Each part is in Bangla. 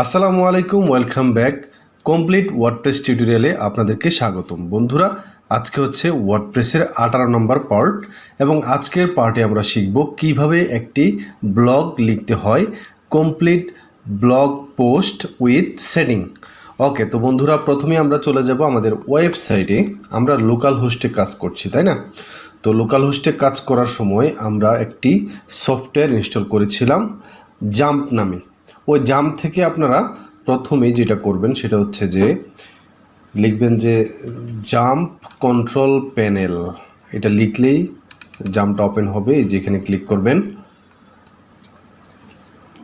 আসসালামু আলাইকুম ওয়েলকাম ব্যাক কমপ্লিট ওয়ার্ডপ্রেস টিউটোরিয়ালে আপনাদেরকে স্বাগতম বন্ধুরা আজকে হচ্ছে ওয়ার্ডপ্রেসের আঠারো নম্বর পার্ট এবং আজকের পার্টে আমরা শিখব কিভাবে একটি ব্লগ লিখতে হয় complete blog post with setting okay তো বন্ধুরা প্রথমে আমরা চলে যাব আমাদের ওয়েবসাইটে আমরা লোকাল হোস্টে কাজ করছি তাই না তো লোকাল হোস্টে কাজ করার সময় আমরা একটি সফটওয়্যার ইনস্টল করেছিলাম জাম্প নামে ওই জাম থেকে আপনারা প্রথমে যেটা করবেন সেটা হচ্ছে যে লিখবেন যে জাম্প কন্ট্রোল প্যানেল এটা লিখলেই জাম্পটা ওপেন হবে যেখানে ক্লিক করবেন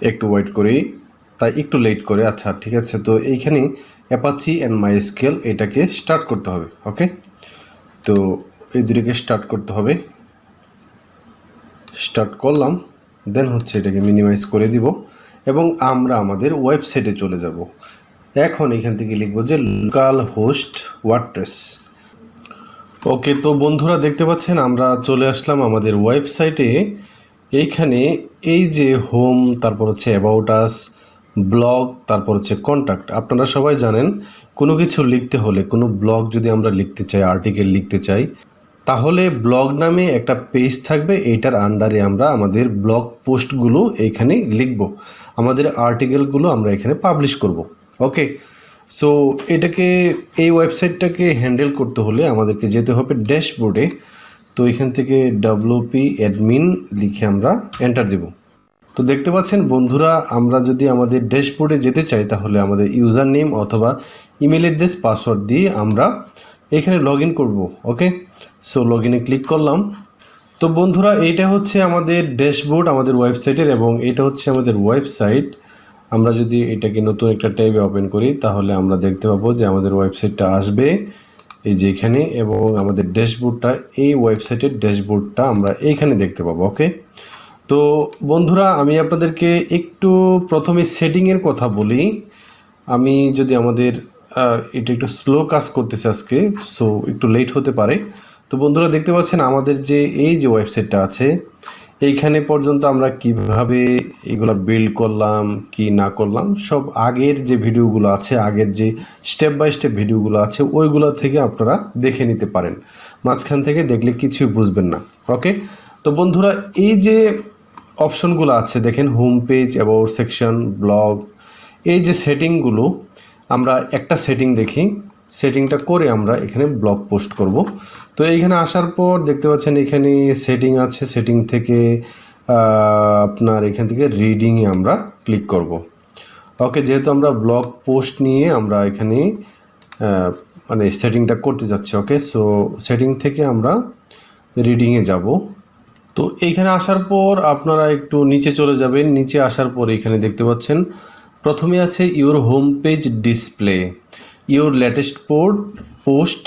একটু ওয়েট করে তাই একটু লেট করে আচ্ছা ঠিক আছে তো এইখানে অ্যাপাচি অ্যান্ড মাই স্কেল এটাকে স্টার্ট করতে হবে ওকে তো এই দুটিকে স্টার্ট করতে হবে স্টার্ট করলাম দেন হচ্ছে এটাকে মিনিমাইজ করে দিব এবং আমরা আমাদের ওয়েবসাইটে চলে যাব এখন এখান থেকে লিখব যে লোকাল হোস্ট ওয়ার্ডপ্রেস ওকে তো বন্ধুরা দেখতে পাচ্ছেন আমরা চলে আসলাম আমাদের ওয়েবসাইটে এইখানে এই যে হোম তারপর হচ্ছে অ্যাবাউট আস ব্লগ তারপর হচ্ছে কন্ট্যাক্ট আপনারা সবাই জানেন কোনো কিছু লিখতে হলে কোনো ব্লগ যদি আমরা লিখতে চাই আর্টিকেল লিখতে চাই তাহলে ব্লগ নামে একটা পেজ থাকবে এইটার আন্ডারে আমরা আমাদের ব্লগ পোস্টগুলো এইখানে লিখব আমাদের আর্টিকেলগুলো আমরা এখানে পাবলিশ করব ওকে সো এটাকে এই ওয়েবসাইটটাকে হ্যান্ডেল করতে হলে আমাদেরকে যেতে হবে ড্যাশবোর্ডে তো এখান থেকে ডাব্লিউপি অ্যাডমিন লিখে আমরা এন্টার দেব তো দেখতে পাচ্ছেন বন্ধুরা আমরা যদি আমাদের ড্যাশবোর্ডে যেতে চাই তাহলে আমাদের ইউজার নেম অথবা ইমেল অ্যাড্রেস পাসওয়ার্ড দিয়ে আমরা এখানে লগ ইন করবো ওকে সো লগ ইনে ক্লিক করলাম তো বন্ধুরা এইটা হচ্ছে আমাদের ড্যাশবোর্ড আমাদের ওয়েবসাইটের এবং এটা হচ্ছে আমাদের ওয়েবসাইট আমরা যদি এটাকে নতুন একটা ট্যাবে ওপেন করি তাহলে আমরা দেখতে পাবো যে আমাদের ওয়েবসাইটটা আসবে এই যে এখানে এবং আমাদের ড্যাশবোর্ডটা এই ওয়েবসাইটের ড্যাশবোর্ডটা আমরা এইখানে দেখতে পাবো ওকে তো বন্ধুরা আমি আপনাদেরকে একটু প্রথমে সেটিংয়ের কথা বলি আমি যদি আমাদের এটা একটু স্লো কাজ করতেছে আজকে সো একটু লেট হতে পারে তো বন্ধুরা দেখতে পাচ্ছেন আমাদের যে এই যে ওয়েবসাইটটা আছে এইখানে পর্যন্ত আমরা কিভাবে এগুলো বিল্ড করলাম কি না করলাম সব আগের যে ভিডিওগুলো আছে আগের যে স্টেপ বাই স্টেপ ভিডিওগুলো আছে ওইগুলো থেকে আপনারা দেখে নিতে পারেন মাঝখান থেকে দেখলে কিছুই বুঝবেন না ওকে তো বন্ধুরা এই যে অপশনগুলো আছে দেখেন home page about section blog এই যে সেটিংগুলো আমরা একটা সেটিং দেখি সেটিংটা করে আমরা এখানে ব্লগ পোস্ট করব তো এইখানে আসার পর দেখতে পাচ্ছেন এখানে সেটিং আছে সেটিং থেকে আপনার এখান থেকে রিডিংয়ে আমরা ক্লিক করব ওকে যেহেতু আমরা ব্লগ পোস্ট নিয়ে আমরা এখানে মানে সেটিংটা করতে যাচ্ছি ওকে সো সেটিং থেকে আমরা রিডিংয়ে যাব তো এইখানে আসার পর আপনারা একটু নিচে চলে যাবেন নিচে আসার পর এখানে দেখতে পাচ্ছেন প্রথমে আছে your home page display your latest port post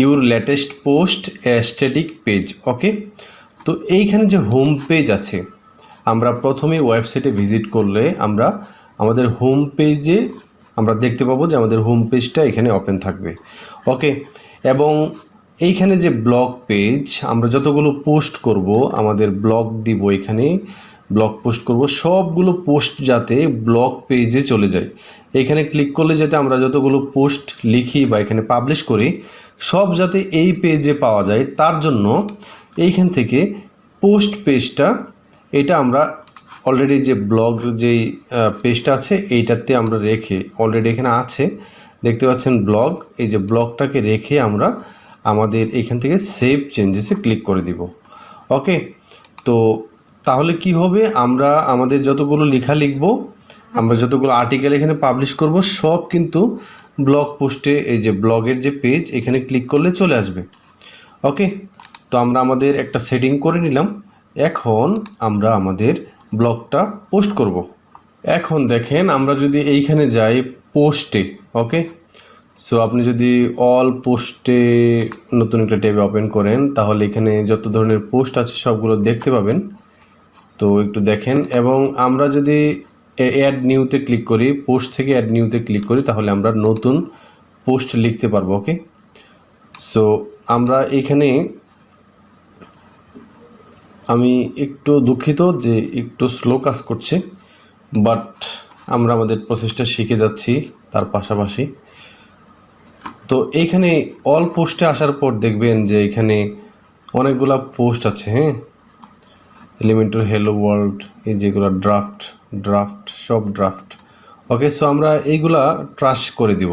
your latest post static page okay তো এইখানে যে হোম পেজ আছে আমরা প্রথমে ওয়েবসাইটে ভিজিট করলে আমরা আমাদের হোম পেজে আমরা দেখতে পাবো যে আমাদের হোম পেজটা এখানে ওপেন থাকবে ওকে এবং এইখানে যে ব্লগ পেজ আমরা যতগুলো পোস্ট করব আমাদের ব্লগ দিব এখানে ব্লগ পোস্ট করব সবগুলো পোস্ট যাতে ব্লগ পেজে চলে যায় এখানে ক্লিক করলে যাতে আমরা যতগুলো পোস্ট লিখি বা এখানে পাবলিশ করি সব যাতে এই পেজে পাওয়া যায় তার জন্য এইখান থেকে পোস্ট পেজটা এটা আমরা অলরেডি যে ব্লগ যেই পেজটা আছে এইটাতে আমরা রেখে অলরেডি এখানে আছে দেখতে পাচ্ছেন ব্লগ এই যে ব্লগটাকে রেখে আমরা আমাদের এখান থেকে সেভ চেঞ্জেসে ক্লিক করে দিব ওকে তো তাহলে কি হবে আমরা আমাদের যতগুলো লেখা লিখব আমরা যতগুলো আর্টিকেল এখানে পাবলিশ করব সব কিন্তু ব্লগ পোস্টে এই যে ব্লগের যে পেজ এখানে ক্লিক করলে চলে আসবে ওকে তো আমরা আমাদের একটা সেটিং করে নিলাম এখন আমরা আমাদের ব্লগটা পোস্ট করব। এখন দেখেন আমরা যদি এইখানে যাই পোস্টে ওকে সো আপনি যদি অল পোস্টে নতুন একটা ট্যাবে ওপেন করেন তাহলে এখানে যত ধরনের পোস্ট আছে সবগুলো দেখতে পাবেন তো একটু দেখেন এবং আমরা যদি অ্যাড নিউতে ক্লিক করি পোস্ট থেকে অ্যাড নিউতে ক্লিক করি তাহলে আমরা নতুন পোস্ট লিখতে পারবো ওকে সো আমরা এখানে আমি একটু দুঃখিত যে একটু স্লো কাজ করছে বাট আমরা আমাদের প্রসেসটা শিখে যাচ্ছি তার পাশাপাশি তো এইখানে অল পোস্টে আসার পর দেখবেন যে এখানে অনেকগুলা পোস্ট আছে হ্যাঁ এলিমেন্টর হ্যালো ওয়ার্ল্ড এই যেগুলো ড্রাফট ড্রাফট সব ড্রাফট ওকে সো আমরা এইগুলা ট্রাশ করে দিব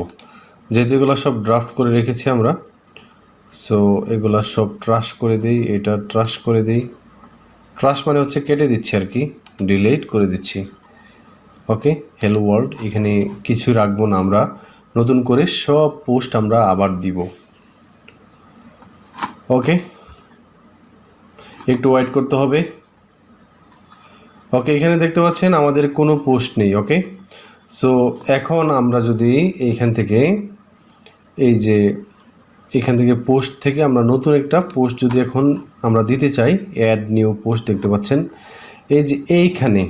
যেহেতু এগুলো সব ড্রাফট করে রেখেছি আমরা সো এগুলা সব ট্রাশ করে দিই এটা ট্রাশ করে দিই ট্রাশ মানে হচ্ছে কেটে দিচ্ছি আর কি ডিলেট করে দিচ্ছি ওকে হ্যালো ওয়ার্ল্ড এখানে কিছু রাখবো না আমরা নতুন করে সব পোস্ট আমরা আবার দিব ওকে একটু ওয়েট করতে হবে ওকে এখানে দেখতে পাচ্ছেন আমাদের কোনো পোস্ট নেই ওকে সো এখন আমরা যদি এইখান থেকে এই যে এখান থেকে পোস্ট থেকে আমরা নতুন একটা পোস্ট যদি এখন আমরা দিতে চাই অ্যাড নিউ পোস্ট দেখতে পাচ্ছেন এই যে এইখানে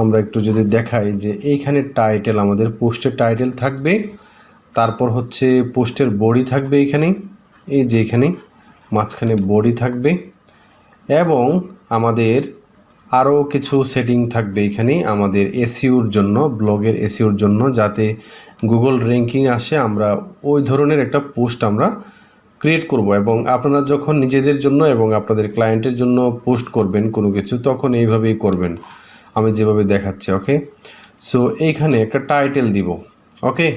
আমরা একটু যদি দেখাই যে এইখানে টাইটেল আমাদের পোস্টের টাইটেল থাকবে তারপর হচ্ছে পোস্টের বডি থাকবে এখানে এই যে এখানে মাঝখানে বডি থাকবে এবং আমাদের আরও কিছু সেটিং থাকবে এখানে আমাদের এসিউর জন্য ব্লগের এসিউর জন্য যাতে গুগল র্যাঙ্কিং আসে আমরা ওই ধরনের একটা পোস্ট আমরা ক্রিয়েট করব এবং আপনারা যখন নিজেদের জন্য এবং আপনাদের ক্লায়েন্টের জন্য পোস্ট করবেন কোনো কিছু তখন এইভাবেই করবেন আমি যেভাবে দেখাচ্ছি ওকে সো এইখানে একটা টাইটেল দিব ওকে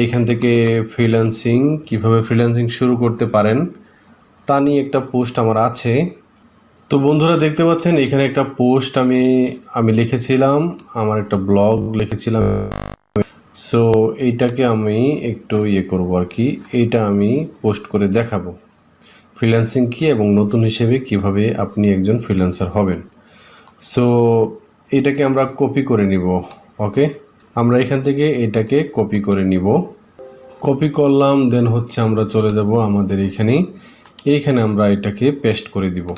এইখান থেকে ফ্রিল্যান্সিং কিভাবে ফ্রিল্যান্সিং শুরু করতে পারেন তা নিয়ে একটা পোস্ট আমার আছে তো বন্ধুরা দেখতে পাচ্ছেন এখানে একটা পোস্ট আমি আমি লিখেছিলাম আমার একটা ব্লগ লিখেছিলাম সো এইটাকে আমি একটু ইয়ে করব আর কি এইটা আমি পোস্ট করে দেখাবো ফ্রিল্যান্সিং কী এবং নতুন হিসেবে কিভাবে আপনি একজন ফ্রিল্যান্সার হবেন সো এটাকে আমরা কপি করে নিব ওকে আমরা এখান থেকে এটাকে কপি করে নিব কপি করলাম দেন হচ্ছে আমরা চলে যাব আমাদের এখানে এইখানে আমরা এটাকে পেস্ট করে দিব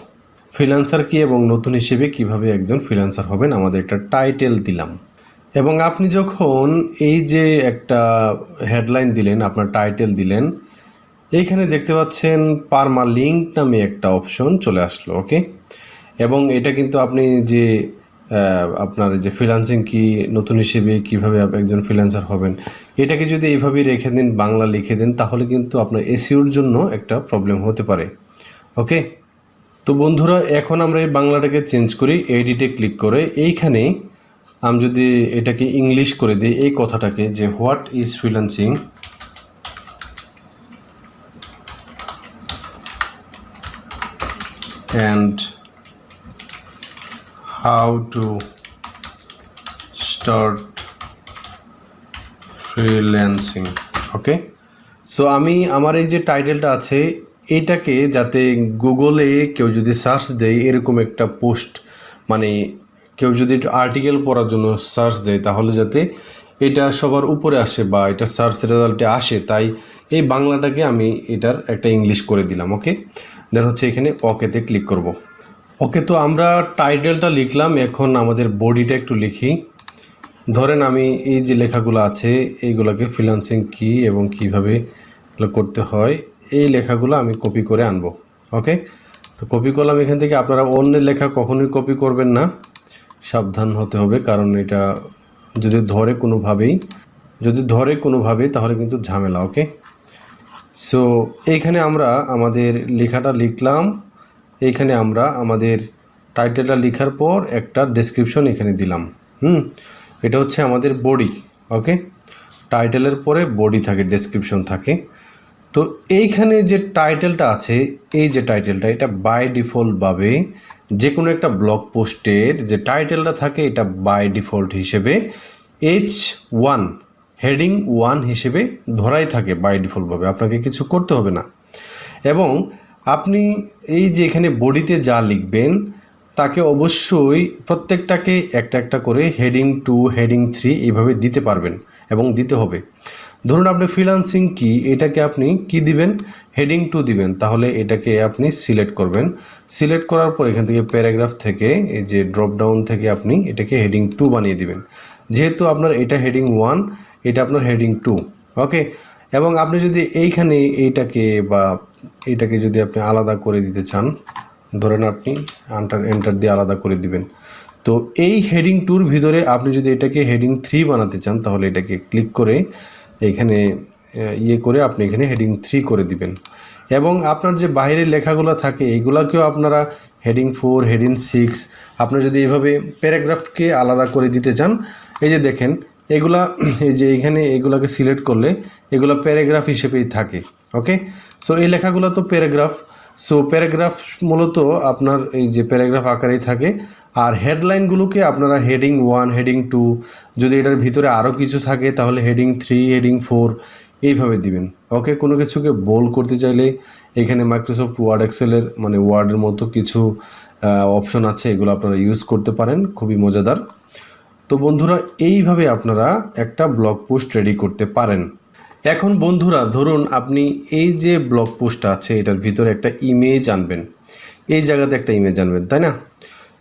ফ্রিলান্সার কি এবং নতুন হিসেবে কিভাবে একজন ফ্রিলান্সার হবেন আমাদের একটা টাইটেল দিলাম এবং আপনি যখন এই যে একটা হেডলাইন দিলেন আপনার টাইটেল দিলেন এইখানে দেখতে পাচ্ছেন পারমা লিঙ্ক নামে একটা অপশন চলে আসলো ওকে এবং এটা কিন্তু আপনি যে আপনার যে ফ্রিলান্সিং কি নতুন হিসেবে কিভাবে একজন ফ্রিলান্সার হবেন এটাকে যদি এইভাবেই রেখে দিন বাংলা লিখে দেন তাহলে কিন্তু আপনার এসিওর জন্য একটা প্রবলেম হতে পারে ওকে তো বন্ধুরা এখন আমরা এই বাংলাটাকে চেঞ্জ করি এডিটে ক্লিক করে এইখানে আমি যদি এটাকে ইংলিশ করে দিই এই কথাটাকে যে what is freelancing and how to start freelancing okay so আমি আমার এই যে টাইটেলটা আছে এটাকে যাতে গুগলে কেউ যদি সার্চ দেয় এরকম একটা পোস্ট মানে কেউ যদি আর্টিকেল পড়ার জন্য সার্চ দেয় তাহলে যাতে এটা সবার উপরে আসে বা এটা সার্চ রেজাল্টে আসে তাই এই বাংলাটাকে আমি এটার একটা ইংলিশ করে দিলাম ওকে দেন হচ্ছে এখানে ওকেতে ক্লিক করব। ওকে তো আমরা টাইটেলটা লিখলাম এখন আমাদের বডিটা একটু লিখি ধরেন আমি এই যে লেখাগুলো আছে এইগুলোকে ফ্রিলান্সিং কি এবং কিভাবে করতে হয় এই লেখাগুলো আমি কপি করে আনবো ওকে তো কপি করলাম এখান থেকে আপনারা অন্যের লেখা কখনোই কপি করবেন না সাবধান হতে হবে কারণ এটা যদি ধরে কোনোভাবেই যদি ধরে কোনোভাবেই তাহলে কিন্তু ঝামেলা ওকে সো এইখানে আমরা আমাদের লেখাটা লিখলাম এইখানে আমরা আমাদের টাইটেলটা লেখার পর একটা ডেসক্রিপশন এখানে দিলাম হুম এটা হচ্ছে আমাদের বডি ওকে টাইটেলের পরে বডি থাকে ডেসক্রিপশন থাকে তো এইখানে যে টাইটেলটা আছে এই যে টাইটেলটা এটা বাই ডিফল্টভাবে যে কোনো একটা ব্লগ পোস্টের যে টাইটেলটা থাকে এটা বাই ডিফল্ট হিসেবে এইচ ওয়ান হেডিং ওয়ান হিসেবে ধরাই থাকে বাই ডিফল্টভাবে আপনাকে কিছু করতে হবে না এবং আপনি এই যে এখানে বডিতে যা লিখবেন তাকে অবশ্যই প্রত্যেকটাকে একটা একটা করে হেডিং টু হেডিং থ্রি এইভাবে দিতে পারবেন এবং দিতে হবে ধরুন আপনি ফ্রিলান্সিং কি এটাকে আপনি কি দিবেন হেডিং টু দিবেন তাহলে এটাকে আপনি সিলেক্ট করবেন সিলেক্ট করার পর এখান থেকে প্যারাগ্রাফ থেকে এই যে ড্রপডাউন থেকে আপনি এটাকে হেডিং টু বানিয়ে দিবেন যেহেতু আপনার এটা হেডিং ওয়ান এটা আপনার হেডিং টু ওকে এবং আপনি যদি এইখানে এইটাকে বা এটাকে যদি আপনি আলাদা করে দিতে চান ধরেন আপনি আন্টার এন্টার দিয়ে আলাদা করে দিবেন তো এই হেডিং টুর ভিতরে আপনি যদি এটাকে হেডিং থ্রি বানাতে চান তাহলে এটাকে ক্লিক করে এখানে ইয়ে করে আপনি এখানে হেডিং থ্রি করে দিবেন এবং আপনার যে বাইরের লেখাগুলো থাকে এইগুলাকেও আপনারা হেডিং ফোর হেডিং সিক্স আপনার যদি এভাবে প্যারাগ্রাফকে আলাদা করে দিতে চান এই যে দেখেন এগুলা এই যে এখানে এগুলাকে সিলেক্ট করলে এগুলো প্যারাগ্রাফ হিসেবেই থাকে ওকে সো এই লেখাগুলো তো প্যারাগ্রাফ সো প্যারাগ্রাফ মূলত আপনার এই যে প্যারাগ্রাফ আকারেই থাকে আর হেডলাইনগুলোকে আপনারা হেডিং ওয়ান হেডিং টু যদি এটার ভিতরে আরও কিছু থাকে তাহলে হেডিং থ্রি হেডিং ফোর এইভাবে দিবেন ওকে কোনো কিছুকে বোল করতে চাইলে এখানে মাইক্রোসফট ওয়ার্ড এক্সেলের মানে ওয়ার্ডের মতো কিছু অপশন আছে এগুলো আপনারা ইউজ করতে পারেন খুবই মজাদার তো বন্ধুরা এইভাবে আপনারা একটা ব্লগ পোস্ট রেডি করতে পারেন এখন বন্ধুরা ধরুন আপনি এই যে ব্লগ পোস্টটা আছে এটার ভিতরে একটা ইমেজ আনবেন এই জায়গাতে একটা ইমেজ আনবেন তাই না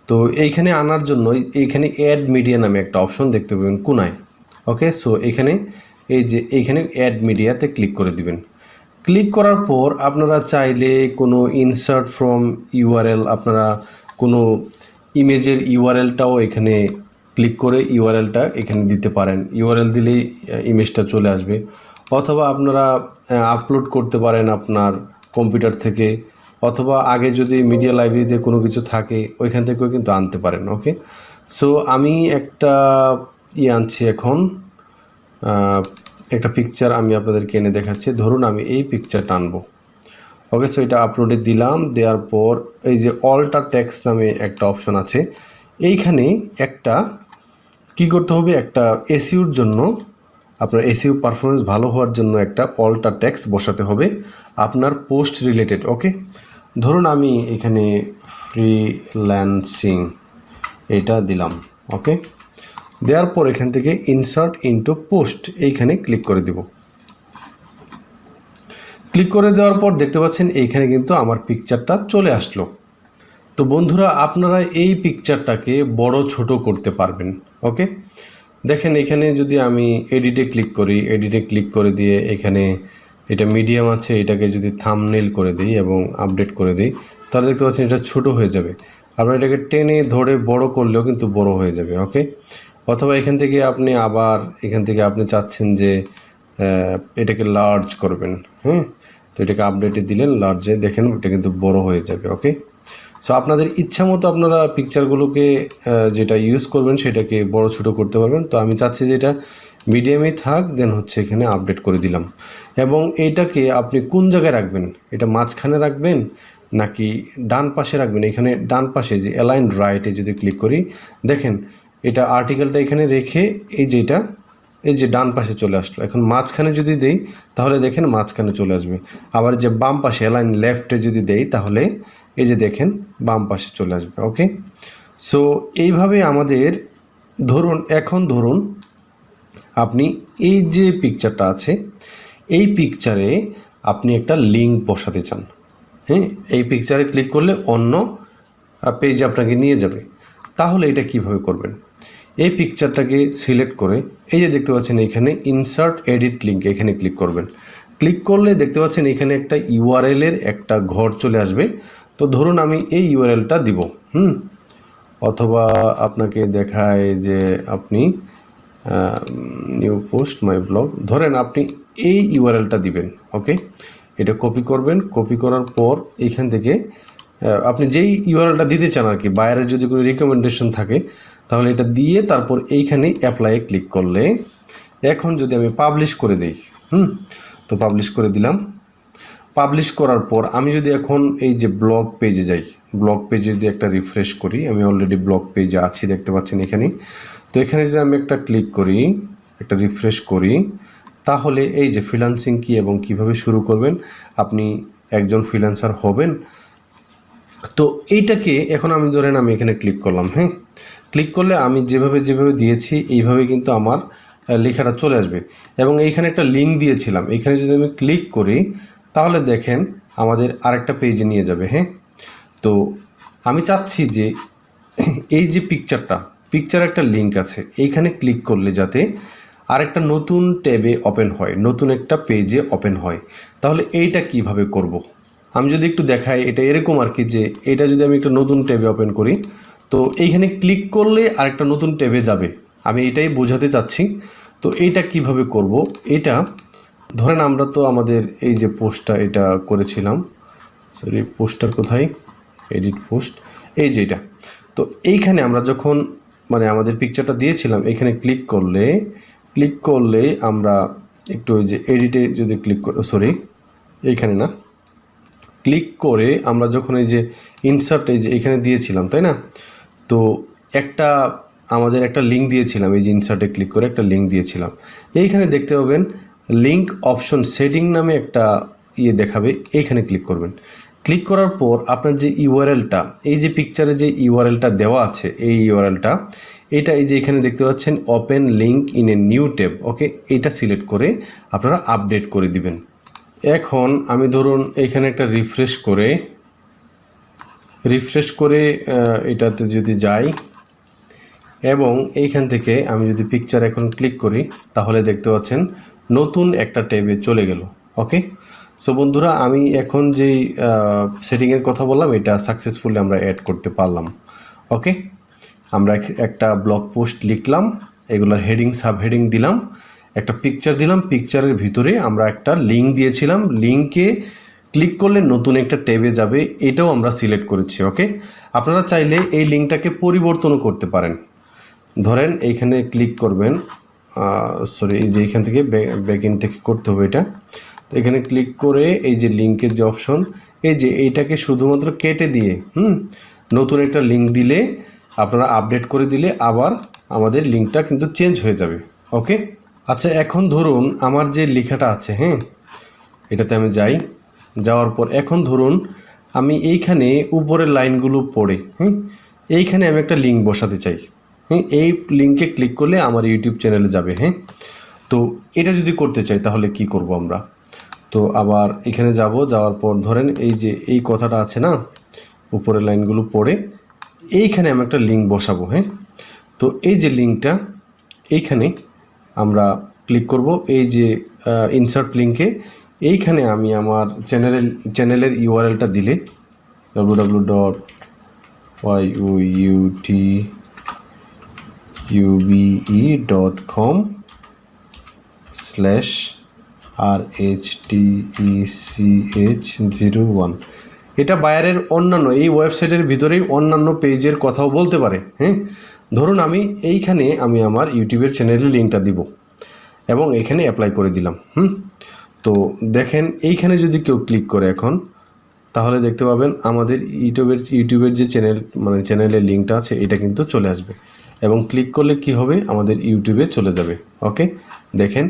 তো এইখানে আনার জন্য এইখানে অ্যাড মিডিয়া নামে একটা অপশন দেখতে পাবেন কোনায় ওকে সো এখানে এই যে এইখানে অ্যাড মিডিয়াতে ক্লিক করে দিবেন ক্লিক করার পর আপনারা চাইলে কোনো ইনসার্ট ফ্রম ইউআরএল আপনারা কোনো ইমেজের ইউআরএলটাও এখানে ক্লিক করে ইউআরএলটা এখানে দিতে পারেন ইউআরএল দিলেই ইমেজটা চলে আসবে অথবা আপনারা আপলোড করতে পারেন আপনার কম্পিউটার থেকে অথবা আগে যদি মিডিয়া লাইব্রেরিতে কোনো কিছু থাকে ওইখান থেকেও কিন্তু আনতে পারেন ওকে সো আমি একটা ই আনছি এখন একটা পিকচার আমি আপনাদেরকে এনে দেখাচ্ছি ধরুন আমি এই পিকচার টানবো ওকে সো এটা আপলোডে দিলাম দেওয়ার পর এই যে অলটা ট্যাক্স নামে একটা অপশন আছে এইখানে একটা কি করতে হবে একটা এসিউর জন্য আপনার এসিউ পারফরমেন্স ভালো হওয়ার জন্য একটা অলটা ট্যাক্স বসাতে হবে আপনার পোস্ট রিলেটেড ওকে ধরুন আমি এখানে ফ্রি ল্যান্সিং এটা দিলাম ওকে দেওয়ার পর এখান থেকে ইনসার্ট ইনটু পোস্ট এইখানে ক্লিক করে দেব ক্লিক করে দেওয়ার পর দেখতে পাচ্ছেন এইখানে কিন্তু আমার পিকচারটা চলে আসলো তো বন্ধুরা আপনারা এই পিকচারটাকে বড় ছোট করতে পারবেন ওকে দেখেন এখানে যদি আমি এডিটে ক্লিক করি এডিটে ক্লিক করে দিয়ে এখানে এটা মিডিয়াম আছে এটাকে যদি থামনেল করে দিই এবং আপডেট করে দিই তাহলে দেখতে পাচ্ছেন এটা ছোট হয়ে যাবে আপনার এটাকে টেনে ধরে বড় করলেও কিন্তু বড় হয়ে যাবে ওকে অথবা এখান থেকে আপনি আবার এখান থেকে আপনি চাচ্ছেন যে এটাকে লার্জ করবেন হ্যাঁ তো এটাকে আপডেটে দিলেন লার্জে দেখেন এটা কিন্তু বড় হয়ে যাবে ওকে সো আপনাদের ইচ্ছা মতো আপনারা পিকচারগুলোকে যেটা ইউজ করবেন সেটাকে বড় ছোটো করতে পারবেন তো আমি চাচ্ছি যে এটা মিডিয়ামে থাক দেন হচ্ছে এখানে আপডেট করে দিলাম এবং এটাকে আপনি কোন জায়গায় রাখবেন এটা মাঝখানে রাখবেন নাকি ডান পাশে রাখবেন এখানে ডান পাশে যে অ্যালাইন রাইটে যদি ক্লিক করি দেখেন এটা আর্টিকেলটা এখানে রেখে এই যে এটা এই যে ডান পাশে চলে আসলো এখন মাঝখানে যদি দেই তাহলে দেখেন মাঝখানে চলে আসবে আবার যে বাম পাশে অ্যালাইন লেফটে যদি দেই তাহলে এই যে দেখেন বাম পাশে চলে আসবে ওকে সো এইভাবে আমাদের ধরুন এখন ধরুন আপনি এই যে পিকচারটা আছে এই পিকচারে আপনি একটা লিঙ্ক বসাতে চান হ্যাঁ এই পিকচারে ক্লিক করলে অন্য পেজে আপনাকে নিয়ে যাবে তাহলে এটা কিভাবে করবেন এই পিকচারটাকে সিলেক্ট করে এই যে দেখতে পাচ্ছেন এখানে ইনসার্ট এডিট লিঙ্ক এখানে ক্লিক করবেন ক্লিক করলে দেখতে পাচ্ছেন এখানে একটা ইউআরএলের একটা ঘর চলে আসবে তো ধরুন আমি এই ইউআরএলটা দিব হুম অথবা আপনাকে দেখায় যে আপনি নিউ পোস্ট মাই ব্লগ ধরেন আপনি এই ইউআরএলটা দিবেন ওকে এটা কপি করবেন কপি করার পর এখান থেকে আপনি যেই ইউআরএলটা দিতে চান আর কি বাইরের যদি কোনো রিকমেন্ডেশন থাকে তাহলে এটা দিয়ে তারপর এইখানে অ্যাপ্লাইয়ে ক্লিক করলে এখন যদি আমি পাবলিশ করে দিই হুম তো পাবলিশ করে দিলাম পাবলিশ করার পর আমি যদি এখন এই যে ব্লগ পেজে যাই ব্লগ পেজে যদি একটা রিফ্রেশ করি আমি অলরেডি ব্লগ পেজে আছি দেখতে পাচ্ছেন এখানে তো এখানে যদি আমি একটা ক্লিক করি একটা রিফ্রেশ করি তাহলে এই যে ফ্রিলান্সিং কি এবং কিভাবে শুরু করবেন আপনি একজন ফ্রিলান্সার হবেন তো এইটাকে এখন আমি ধরেন আমি এখানে ক্লিক করলাম হ্যাঁ ক্লিক করলে আমি যেভাবে যেভাবে দিয়েছি এইভাবে কিন্তু আমার লেখাটা চলে আসবে এবং এইখানে একটা লিঙ্ক দিয়েছিলাম এখানে যদি আমি ক্লিক করি তাহলে দেখেন আমাদের আরেকটা পেজে নিয়ে যাবে হ্যাঁ তো আমি চাচ্ছি যে এই যে পিকচারটা পিকচার একটা লিঙ্ক আছে এইখানে ক্লিক করলে যাতে আরেকটা নতুন ট্যাবে ওপেন হয় নতুন একটা পেজে ওপেন হয় তাহলে এইটা কিভাবে করব। আমি যদি একটু দেখাই এটা এরকম আর কি যে এটা যদি আমি একটা নতুন ট্যাবে ওপেন করি তো এইখানে ক্লিক করলে আর একটা নতুন ট্যাবে যাবে আমি এটাই বোঝাতে চাচ্ছি তো এইটা কিভাবে করব। এটা ধরেন আমরা তো আমাদের এই যে পোস্টটা এটা করেছিলাম সরি পোস্টটা কোথায় এডিট পোস্ট এই যে এটা তো এইখানে আমরা যখন মানে আমাদের পিকচারটা দিয়েছিলাম এখানে ক্লিক করলে ক্লিক করলে আমরা একটু ওই যে এডিটে যদি ক্লিক সরি এইখানে না ক্লিক করে আমরা যখন এই যে ইনসার্ট এই যে এখানে দিয়েছিলাম তাই না তো একটা আমাদের একটা লিঙ্ক দিয়েছিলাম এই যে ইনসার্টে ক্লিক করে একটা লিঙ্ক দিয়েছিলাম এইখানে দেখতে পাবেন লিঙ্ক অপশন সেটিং নামে একটা ইয়ে দেখাবে এইখানে ক্লিক করবেন ক্লিক করার পর আপনার যে ইউআরএলটা এই যে পিকচারে যে ইউআরএলটা দেওয়া আছে এই ইউআরএলটা এটা এই যে এখানে দেখতে পাচ্ছেন open link in a new tab okay এটা সিলেক্ট করে আপনারা আপডেট করে দিবেন এখন আমি ধরুন এখানে একটা রিফ্রেশ করে রিফ্রেশ করে এটাতে যদি যাই এবং এইখান থেকে আমি যদি পিকচার এখন ক্লিক করি তাহলে দেখতে পাচ্ছেন নতুন একটা ট্যাবে চলে গেল ওকে সো বন্ধুরা আমি এখন যেই সেটিংয়ের কথা বললাম এটা সাকসেসফুলি আমরা অ্যাড করতে পারলাম ওকে আমরা একটা ব্লগ পোস্ট লিখলাম এগুলোর হেডিং সাব হেডিং দিলাম একটা পিকচার দিলাম পিকচারের ভিতরে আমরা একটা লিঙ্ক দিয়েছিলাম লিঙ্কে ক্লিক করলে নতুন একটা ট্যাবে যাবে এটাও আমরা সিলেক্ট করেছি ওকে আপনারা চাইলে এই লিঙ্কটাকে পরিবর্তনও করতে পারেন ধরেন এইখানে ক্লিক করবেন সরি যে এইখান থেকে ব্যাক ইন থেকে করতে হবে এটা তো এখানে ক্লিক করে এই যে লিঙ্কের যে অপশন এই যে এইটাকে শুধুমাত্র কেটে দিয়ে হুম নতুন একটা লিঙ্ক দিলে আপনারা আপডেট করে দিলে আবার আমাদের লিঙ্কটা কিন্তু চেঞ্জ হয়ে যাবে ওকে আচ্ছা এখন ধরুন আমার যে লেখাটা আছে হ্যাঁ এটাতে আমি যাই যাওয়ার পর এখন ধরুন আমি এইখানে উপরের লাইনগুলো পড়ে হ্যাঁ এইখানে আমি একটা লিঙ্ক বসাতে চাই হ্যাঁ এই লিঙ্কে ক্লিক করলে আমার ইউটিউব চ্যানেলে যাবে হ্যাঁ তো এটা যদি করতে চাই তাহলে কি করব আমরা তো আবার এখানে যাব যাওয়ার পর ধরেন এই যে এই কথাটা আছে না উপরের লাইনগুলো পড়ে এইখানে আমি একটা লিঙ্ক বসাবো হ্যাঁ তো এই যে লিঙ্কটা এইখানে আমরা ক্লিক করব এই যে ইনসার্ট লিঙ্কে এইখানে আমি আমার চ্যানেলের চ্যানেলের ইউআরএলটা দিলে W W dot Y UT UBE dot com slash R H T E C H zero one এটা বায়ারের অন্যান্য এই ওয়েবসাইটের ভিতরেই অন্যান্য পেজের কথাও বলতে পারে হ্যাঁ ধরুন আমি এইখানে আমি আমার ইউটিউবের চ্যানেলের লিঙ্কটা দিব এবং এখানে অ্যাপ্লাই করে দিলাম হুম তো দেখেন এইখানে যদি কেউ ক্লিক করে এখন তাহলে দেখতে পাবেন আমাদের ইউটিউবের ইউটিউবের যে চ্যানেল মানে চ্যানেলের লিঙ্কটা আছে এটা কিন্তু চলে আসবে এবং ক্লিক করলে কি হবে আমাদের ইউটিউবে চলে যাবে ওকে দেখেন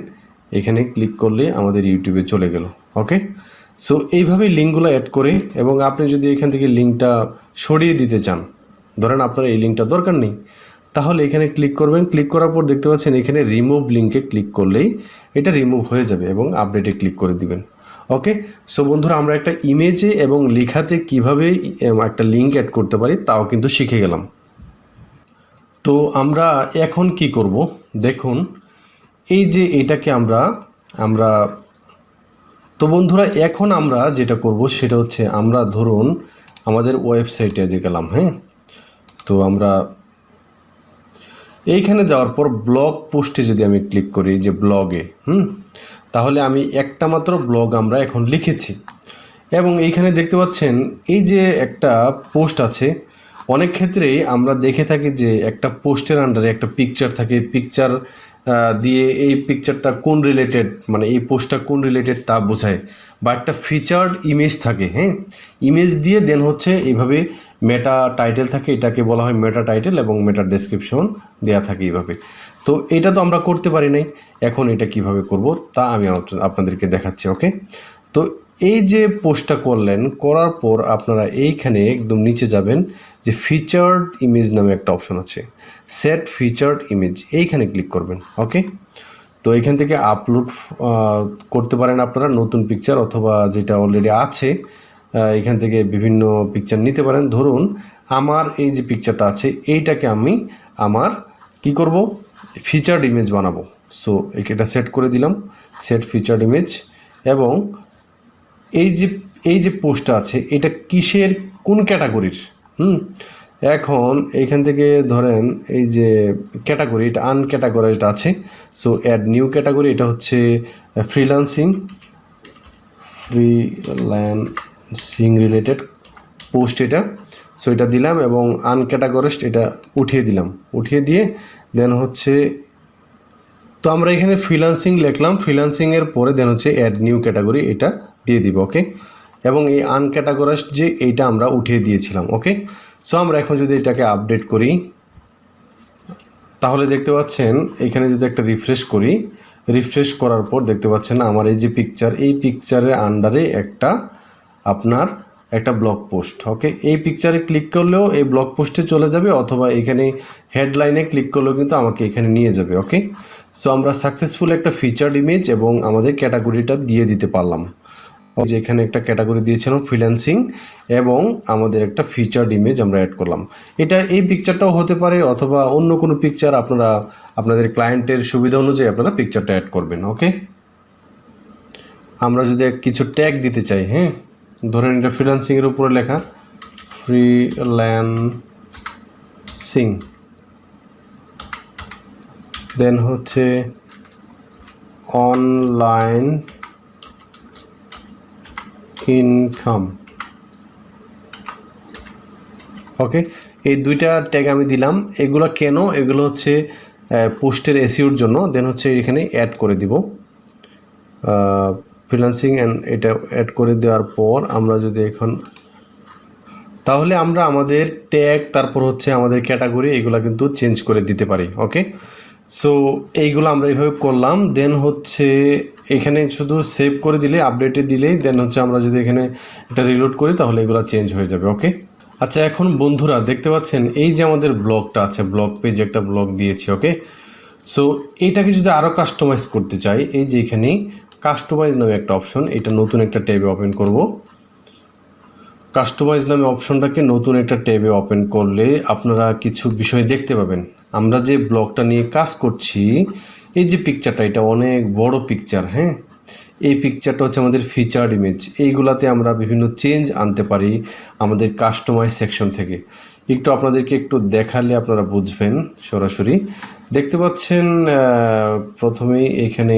এখানে ক্লিক করলে আমাদের ইউটিউবে চলে গেল ওকে সো এইভাবে লিঙ্কগুলো অ্যাড করে এবং আপনি যদি এখান থেকে লিঙ্কটা সরিয়ে দিতে চান ধরেন আপনার এই লিঙ্কটা দরকার নেই তাহলে এখানে ক্লিক করবেন ক্লিক করার পর দেখতে পাচ্ছেন এখানে রিমুভ লিঙ্কে ক্লিক করলেই এটা রিমুভ হয়ে যাবে এবং আপডেটে ক্লিক করে দিবেন ওকে সো বন্ধুরা আমরা একটা ইমেজে এবং লেখাতে কিভাবে একটা লিঙ্ক অ্যাড করতে পারি তাও কিন্তু শিখে গেলাম তো আমরা এখন কি করব দেখুন এই যে এটাকে আমরা আমরা তো বন্ধুরা এখন আমরা যেটা করব সেটা হচ্ছে আমরা ধরুন আমাদের ওয়েবসাইটে যে গেলাম হ্যাঁ তো আমরা এইখানে যাওয়ার পর ব্লগ পোস্টে যদি আমি ক্লিক করি যে ব্লগে হুম তাহলে আমি একটা মাত্র ব্লগ আমরা এখন লিখেছি এবং এইখানে দেখতে পাচ্ছেন এই যে একটা পোস্ট আছে অনেক ক্ষেত্রেই আমরা দেখে থাকি যে একটা পোস্টের আন্ডারে একটা পিকচার থাকে পিকচার দিয়ে এই পিকচারটা কোন রিলেটেড মানে এই পোস্টটা কোন রিলেটেড তা বোঝায় বা একটা ফিচার্ড ইমেজ থাকে হ্যাঁ ইমেজ দিয়ে দেন হচ্ছে এইভাবে মেটা টাইটেল থাকে এটাকে বলা হয় মেটা টাইটেল এবং মেটা ডেসক্রিপশন দেয়া থাকে এইভাবে তো এটা তো আমরা করতে পারি নাই এখন এটা কিভাবে করব তা আমি আপনাদেরকে দেখাচ্ছি ওকে তো এই যে পোস্টটা করলেন করার পর আপনারা এইখানে একদম নিচে যাবেন যে ফিচার্ড ইমেজ নামে একটা অপশন আছে সেট ফিচার্ড ইমেজ এইখানে ক্লিক করবেন ওকে তো এখান থেকে আপলোড করতে পারেন আপনারা নতুন পিকচার অথবা যেটা অলরেডি আছে এখান থেকে বিভিন্ন পিকচার নিতে পারেন ধরুন আমার এই যে পিকচারটা আছে এইটাকে আমি আমার কি করব ফিচার্ড ইমেজ বানাবো সো এটা সেট করে দিলাম সেট ফিচার্ড ইমেজ এবং এই যে এই যে পোস্টটা আছে এটা কিসের কোন ক্যাটাগরির হুম এখন এইখান থেকে ধরেন এই যে ক্যাটাগরি এটা আনক্যাটাগরাইজড আছে সো অ্যাড নিউ ক্যাটাগরি এটা হচ্ছে ফ্রিল্যান্সিং ফ্রিল্যান্সিং রিলেটেড পোস্ট এটা সো এটা দিলাম এবং আনক্যাটাগরাইজড এটা উঠিয়ে দিলাম উঠিয়ে দিয়ে দেন হচ্ছে তো আমরা এখানে ফ্রিল্যান্সিং লিখলাম ফ্রিল্যান্সিংয়ের পরে দেন হচ্ছে অ্যাড নিউ ক্যাটাগরি এটা দিয়ে দিব ওকে এবং এই আনক্যাটাগরাইজড যে এইটা আমরা উঠিয়ে দিয়েছিলাম ওকে সো আমরা এখন যদি এটাকে আপডেট করি তাহলে দেখতে পাচ্ছেন এখানে যদি একটা রিফ্রেশ করি রিফ্রেশ করার পর দেখতে পাচ্ছেন আমার এই যে পিকচার এই পিকচারের আন্ডারে একটা আপনার একটা ব্লগ পোস্ট ওকে এই পিকচারে ক্লিক করলেও এই ব্লগ পোস্টে চলে যাবে অথবা এখানে হেডলাইনে ক্লিক করলেও কিন্তু আমাকে এখানে নিয়ে যাবে ওকে সো আমরা সাকসেসফুল একটা ফিচার ইমেজ এবং আমাদের ক্যাটাগরিটা দিয়ে দিতে পারলাম যে এখানে একটা ক্যাটাগরি দিয়েছিলাম ফ্রিল্যান্সিং এবং আমাদের একটা ফিচার ইমেজ আমরা অ্যাড করলাম এটা এই পিকচারটাও হতে পারে অথবা অন্য কোনো পিকচার আপনারা আপনাদের ক্লায়েন্টের সুবিধা অনুযায়ী আপনারা পিকচারটা অ্যাড করবেন ওকে আমরা যদি কিছু ট্যাগ দিতে চাই হ্যাঁ ধরেন এটা ফ্রিল্যান্সিংয়ের উপরে লেখা ফ্রিল্যান্সিং দেন হচ্ছে অনলাইন ইনকাম ওকে এই দুইটা ট্যাগ আমি দিলাম এগুলো কেন এগুলো হচ্ছে পোস্টের এসিউর জন্য দেন হচ্ছে এখানে অ্যাড করে দিব ফ্রিলান্সিং অ্যান্ড এটা অ্যাড করে দেওয়ার পর আমরা যদি এখন তাহলে আমরা আমাদের ট্যাগ তারপর হচ্ছে আমাদের ক্যাটাগরি এগুলো কিন্তু চেঞ্জ করে দিতে পারি ওকে সো এইগুলো আমরা এইভাবে করলাম দেন হচ্ছে এখানে শুধু সেভ করে দিলে আপডেটে দিলেই দেন হচ্ছে আমরা যদি এখানে এটা রিলোড করি তাহলে এগুলো চেঞ্জ হয়ে যাবে ওকে আচ্ছা এখন বন্ধুরা দেখতে পাচ্ছেন এই যে আমাদের ব্লগটা আছে ব্লগ পেজে একটা ব্লগ দিয়েছি ওকে সো এটাকে যদি আরও কাস্টমাইজ করতে চাই এই যে এখানে কাস্টমাইজ নামে একটা অপশন এটা নতুন একটা ট্যাবে ওপেন করব কাস্টমাইজ নামে অপশনটাকে নতুন একটা ট্যাবে ওপেন করলে আপনারা কিছু বিষয় দেখতে পাবেন আমরা যে ব্লগটা নিয়ে কাজ করছি এই যে পিকচারটা এটা অনেক বড় পিকচার হ্যাঁ এই পিকচারটা হচ্ছে আমাদের ফিচার্ড ইমেজ এইগুলাতে আমরা বিভিন্ন চেঞ্জ আনতে পারি আমাদের কাস্টমাইজ সেকশন থেকে একটু আপনাদেরকে একটু দেখালে আপনারা বুঝবেন সরাসরি দেখতে পাচ্ছেন প্রথমেই এখানে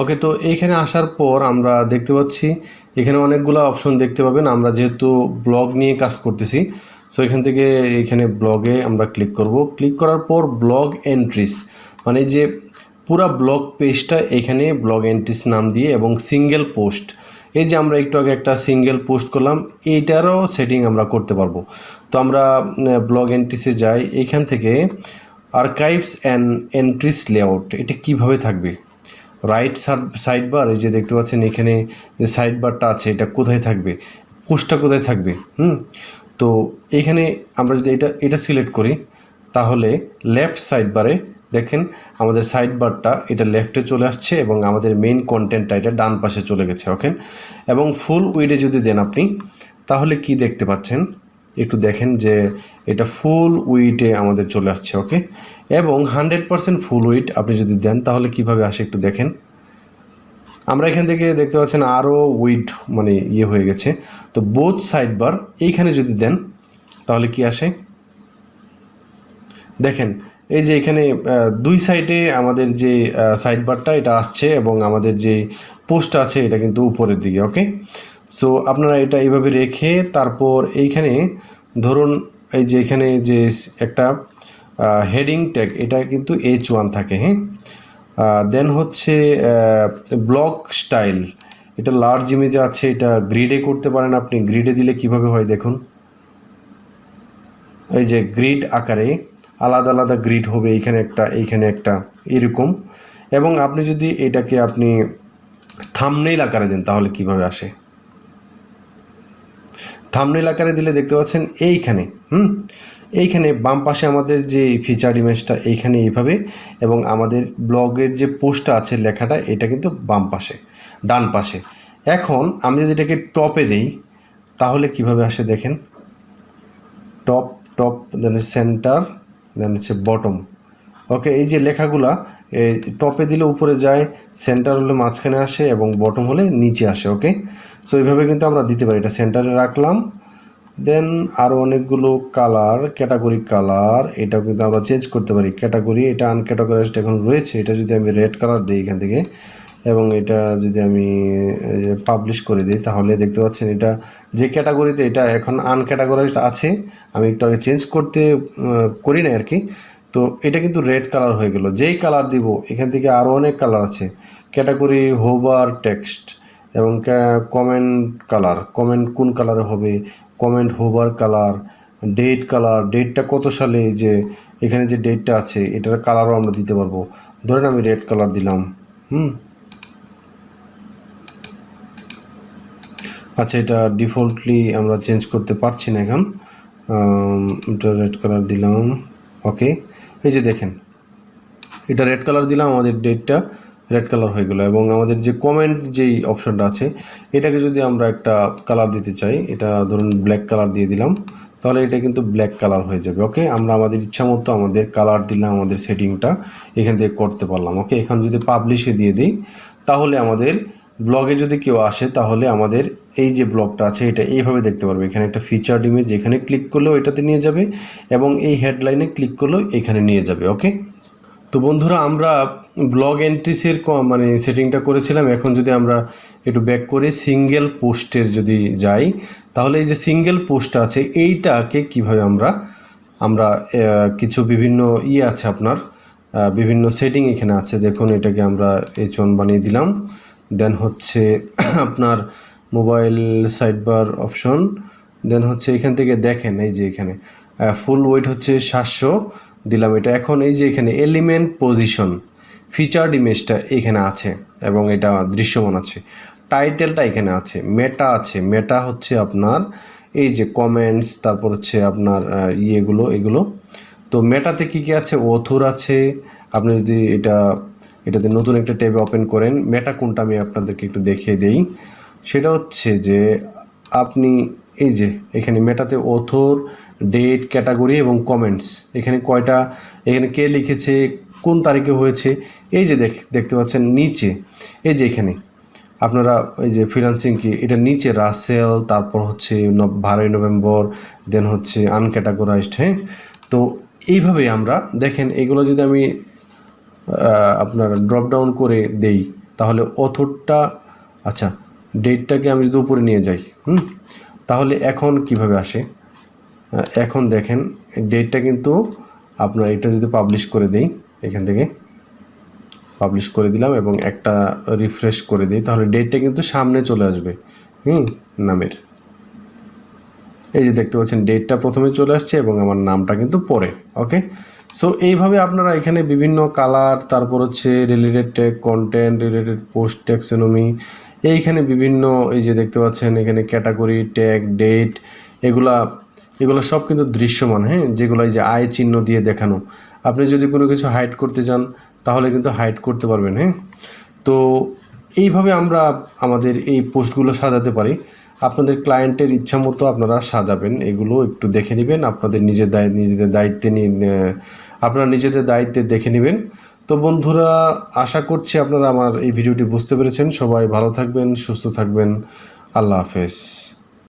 ওকে তো এইখানে আসার পর আমরা দেখতে পাচ্ছি এখানে অনেকগুলো অপশন দেখতে পাবেন আমরা যেহেতু ব্লগ নিয়ে কাজ করতেছি সো এখান থেকে এখানে ব্লগে আমরা ক্লিক করব ক্লিক করার পর ব্লগ এন্ট্রিস মানে যে পুরা ব্লগ পেজটা এখানে ব্লগ এন্ট্রিস নাম দিয়ে এবং সিঙ্গেল পোস্ট এই যে আমরা একটু আগে একটা সিঙ্গেল পোস্ট করলাম এইটারও সেটিং আমরা করতে পারবো তো আমরা ব্লগ এন্ট্রিসে যাই এখান থেকে আর্কাইভস অ্যান্ড এন্ট্রিস লেআউট এটা কিভাবে থাকবে রাইট সাইড বার এই যে দেখতে পাচ্ছেন এখানে যে সাইড বারটা আছে এটা কোথায় থাকবে পোস্টটা কোথায় থাকবে হুম তো এখানে আমরা যদি এটা এটা সিলেক্ট করি তাহলে লেফট সাইড বারে দেখেন আমাদের সাইড বারটা এটা লেফটে চলে আসছে এবং আমাদের মেইন কন্টেন্টটা এটা ডান পাশে চলে গেছে ওকে এবং ফুল উইডে যদি দেন আপনি তাহলে কি দেখতে পাচ্ছেন একটু দেখেন যে এটা ফুল উইটে আমাদের চলে আসছে ওকে এবং হান্ড্রেড ফুল উইট আপনি যদি দেন তাহলে কিভাবে আসে একটু দেখেন আমরা এখান থেকে দেখতে পাচ্ছেন আরও উইড মানে ইয়ে হয়ে গেছে তো বোথ সাইড বার এইখানে যদি দেন তাহলে কি আসে দেখেন এই যে এখানে দুই সাইডে আমাদের যে সাইড বারটা এটা আসছে এবং আমাদের যে পোস্ট আছে এটা কিন্তু উপরের দিকে ওকে সো আপনারা এটা এইভাবে রেখে তারপর এইখানে ধরুন এই যে এখানে যে একটা হেডিং ট্যাগ এটা কিন্তু এইচ ওয়ান থাকে হ্যাঁ দেন হচ্ছে ব্লক স্টাইল এটা লার্জ ইমেজে আছে এটা গ্রিডে করতে পারেন আপনি গ্রিডে দিলে কিভাবে হয় দেখুন এই যে গ্রিড আকারে আলাদা আলাদা গ্রিড হবে এইখানে একটা এইখানে একটা এরকম এবং আপনি যদি এটাকে আপনি থামনেইল আকারে দেন তাহলে কিভাবে আসে থামনেইল আকারে দিলে দেখতে পাচ্ছেন এইখানে হুম এইখানে বাম পাশে আমাদের যে ফিচার ইমেজটা এইখানে এইভাবে এবং আমাদের ব্লগের যে পোস্টটা আছে লেখাটা এটা কিন্তু বাম পাশে ডান পাশে এখন আমি যদি এটাকে টপে দেই তাহলে কিভাবে আসে দেখেন top top then center then হচ্ছে বটম ওকে এই যে লেখাগুলা টপে দিলে উপরে যায় সেন্টার হলে মাঝখানে আসে এবং বটম হলে নিচে আসে ওকে সো এইভাবে কিন্তু আমরা দিতে পারি এটা সেন্টারে রাখলাম দেন আরও অনেকগুলো কালার ক্যাটাগরি কালার এটা কিন্তু আমরা চেঞ্জ করতে পারি ক্যাটাগরি এটা আনক্যাটাগরাইজড এখন রয়েছে এটা যদি আমি রেড কালার দিই এখান থেকে এবং এটা যদি আমি পাবলিশ করে দিই তাহলে দেখতে পাচ্ছেন এটা যে ক্যাটাগরিতে এটা এখন আনক্যাটাগরাইজড আছে আমি একটু আগে চেঞ্জ করতে করি না আর কি তো এটা কিন্তু রেড কালার হয়ে গেল যেই কালার দিব এখান থেকে আরও অনেক কালার আছে ক্যাটাগরি হোবার টেক্সট এবং কমেন্ট কালার কমেন্ট কোন কালারে হবে comment hover colour date colour ডেটটা কত সালে যে এখানে যে ডেটটা আছে এটার কালারও আমরা দিতে পারবো ধরেন আমি রেড কালার দিলাম হুম আচ্ছা এটা ডিফল্টলি আমরা চেঞ্জ করতে পারছি না এখন এটা রেড কালার দিলাম ওকে এই যে দেখেন এটা রেড কালার দিলাম আমাদের ডেটটা রেড কালার হয়ে গেল এবং আমাদের যে কমেন্ট যেই অপশনটা আছে এটাকে যদি আমরা একটা কালার দিতে চাই এটা ধরুন ব্ল্যাক কালার দিয়ে দিলাম তাহলে এটা কিন্তু ব্ল্যাক কালার হয়ে যাবে ওকে আমরা আমাদের ইচ্ছা মতো আমাদের কালার দিলাম আমাদের সেটিংটা এখান থেকে করতে পারলাম ওকে এখন যদি পাবলিশে দিয়ে দিই তাহলে আমাদের ব্লগে যদি কেউ আসে তাহলে আমাদের এই যে ব্লগটা আছে এটা এইভাবে দেখতে পারবে এখানে একটা ফিচার ডিমেজ এখানে ক্লিক করলেও এটাতে নিয়ে যাবে এবং এই হেডলাইনে ক্লিক করলেও এখানে নিয়ে যাবে ওকে তো বন্ধুরা আমরা ব্লগ এন্ট্রিসের মানে সেটিংটা করেছিলাম এখন যদি আমরা একটু ব্যাক করে সিঙ্গেল পোস্টের যদি যাই তাহলে এই যে সিঙ্গেল পোস্ট আছে এইটাকে কিভাবে আমরা আমরা কিছু বিভিন্ন ই আছে আপনার বিভিন্ন সেটিং এখানে আছে দেখুন এটাকে আমরা এই চন বানিয়ে দিলাম দেন হচ্ছে আপনার মোবাইল সাইডবার অপশন দেন হচ্ছে এখান থেকে দেখেন এই যে এখানে ফুল ওয়েট হচ্ছে সাতশো দিলাম এটা এখন এই যে এখানে এলিমেন্ট পজিশন ফিচার্ড ইমেজটা এখানে আছে এবং এটা দৃশ্যমান আছে টাইটেলটা এখানে আছে মেটা আছে মেটা হচ্ছে আপনার এই যে কমেন্টস তারপর হচ্ছে আপনার ইয়েগুলো এগুলো তো মেটাতে কী কী আছে অথর আছে আপনি যদি এটা এটাতে নতুন একটা ট্যাবে ওপেন করেন মেটা কোনটা আমি আপনাদেরকে একটু দেখিয়ে দেই সেটা হচ্ছে যে আপনি এই যে এখানে মেটাতে অথর ডেট ক্যাটাগরি এবং কমেন্টস এখানে কয়টা এখানে কে লিখেছে কোন তারিখে হয়েছে এই যে দেখতে পাচ্ছেন নিচে এই যে এখানে আপনারা এই যে ফ্রিলান্সিং কি এটা নিচে রাসেল তারপর হচ্ছে বারোই নভেম্বর দেন হচ্ছে আনক্যাটাগোরাইজড হ্যাঁ তো এইভাবে আমরা দেখেন এগুলো যদি আমি আপনার ড্রপ ডাউন করে দেই তাহলে অথরটা আচ্ছা ডেটটাকে আমি যদি উপরে নিয়ে যাই হুম তাহলে এখন কিভাবে আসে এখন দেখেন ডেটটা কিন্তু আপনার এটা যদি পাবলিশ করে দেই এখান থেকে পাবলিশ করে দিলাম এবং একটা রিফ্রেশ করে দিই তাহলে ডেটটা কিন্তু সামনে চলে আসবে হুম নামের এই যে দেখতে পাচ্ছেন ডেটটা প্রথমে চলে আসছে এবং আমার নামটা কিন্তু পরে ওকে সো এইভাবে আপনারা এখানে বিভিন্ন কালার তারপর হচ্ছে related tag content related post taxonomy এইখানে বিভিন্ন এই যে দেখতে পাচ্ছেন এখানে ক্যাটাগরি ট্যাগ ডেট এগুলা এগুলো সব কিন্তু দৃশ্যমান হ্যাঁ যেগুলো যে আয় চিহ্ন দিয়ে দেখানো আপনি যদি কোনো কিছু হাইড করতে চান তাহলে কিন্তু হাইড করতে পারবেন হ্যাঁ তো এইভাবে আমরা আমাদের এই পোস্টগুলো সাজাতে পারি আপনাদের ক্লায়েন্টের ইচ্ছা মতো আপনারা সাজাবেন এগুলো একটু দেখে নেবেন আপনাদের নিজের দায় নিজেদের দায়িত্বে নিয়ে আপনারা নিজেদের দায়িত্বে দেখে নেবেন তো বন্ধুরা আশা করছি আপনারা আমার এই ভিডিওটি বুঝতে পেরেছেন সবাই ভালো থাকবেন সুস্থ থাকবেন আল্লাহ হাফেজ